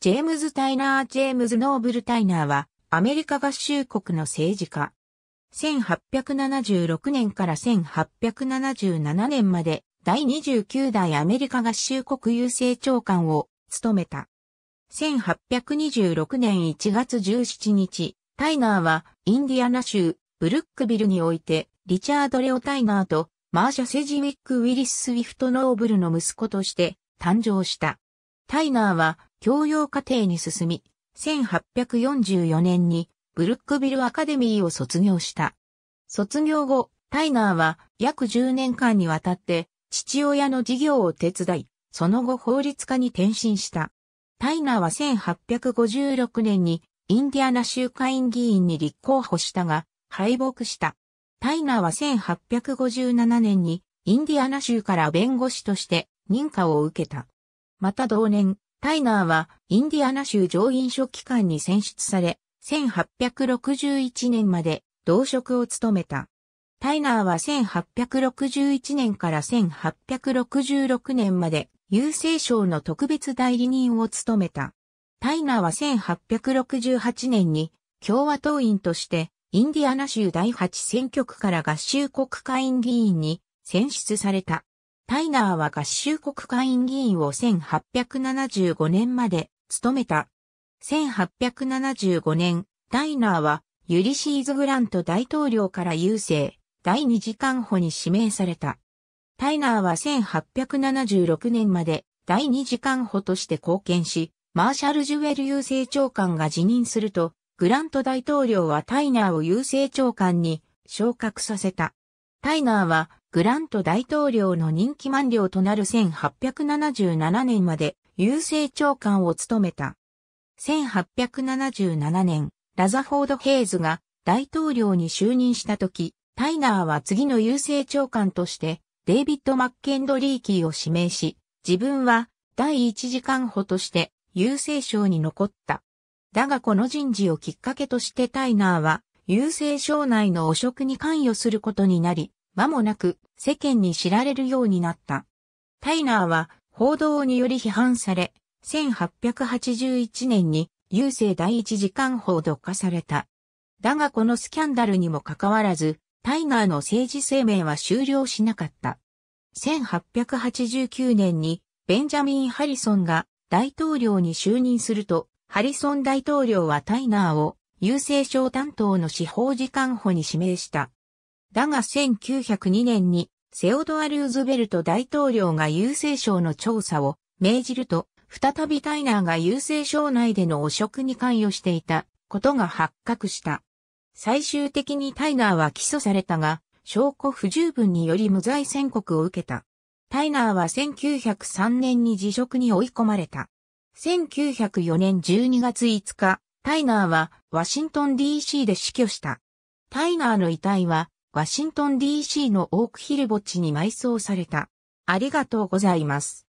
ジェームズ・タイナー・ジェームズ・ノーブル・タイナーは、アメリカ合衆国の政治家。1876年から1877年まで、第29代アメリカ合衆国郵政長官を務めた。1826年1月17日、タイナーはインディアナ州ブルックビルにおいてリチャード・レオ・タイナーとマーシャ・セジウィック・ウィリス・スウィフト・ノーブルの息子として誕生した。タイナーは教養課程に進み、1844年にブルックビルアカデミーを卒業した。卒業後、タイナーは約10年間にわたって父親の事業を手伝い、その後法律家に転身した。タイナーは1856年にインディアナ州会員議員に立候補したが、敗北した。タイナーは1857年にインディアナ州から弁護士として認可を受けた。また同年、タイナーはインディアナ州上院書記官に選出され、1861年まで同職を務めた。タイナーは1861年から1866年まで郵政省の特別代理人を務めた。タイナーは1868年に共和党員としてインディアナ州第8選挙区から合衆国会議員に選出された。タイナーは合衆国会員議員を1875年まで務めた。1875年、タイナーはユリシーズ・グラント大統領から郵政第二次官補に指名された。タイナーは1876年まで第二次官補として貢献し、マーシャル・ジュエル郵政長官が辞任すると、グラント大統領はタイナーを郵政長官に昇格させた。タイナーはグラント大統領の任期満了となる1877年まで郵政長官を務めた。1877年、ラザフォード・ヘイズが大統領に就任した時、タイナーは次の郵政長官としてデイビッド・マッケンドリーキーを指名し、自分は第一次官補として郵政省に残った。だがこの人事をきっかけとしてタイナーは郵政省内の汚職に関与することになり、間もなく世間に知られるようになった。タイナーは報道により批判され、1881年に郵政第一次官報読化された。だがこのスキャンダルにもかかわらず、タイナーの政治生命は終了しなかった。1889年にベンジャミン・ハリソンが大統領に就任すると、ハリソン大統領はタイナーを郵政省担当の司法次官補に指名した。だが1902年にセオドア・ルーズベルト大統領が郵政省の調査を命じると、再びタイナーが郵政省内での汚職に関与していたことが発覚した。最終的にタイナーは起訴されたが、証拠不十分により無罪宣告を受けた。タイナーは1903年に辞職に追い込まれた。1904年12月5日、タイナーはワシントン DC で死去した。タイナーの遺体はワシントン DC のオークヒル墓地に埋葬された。ありがとうございます。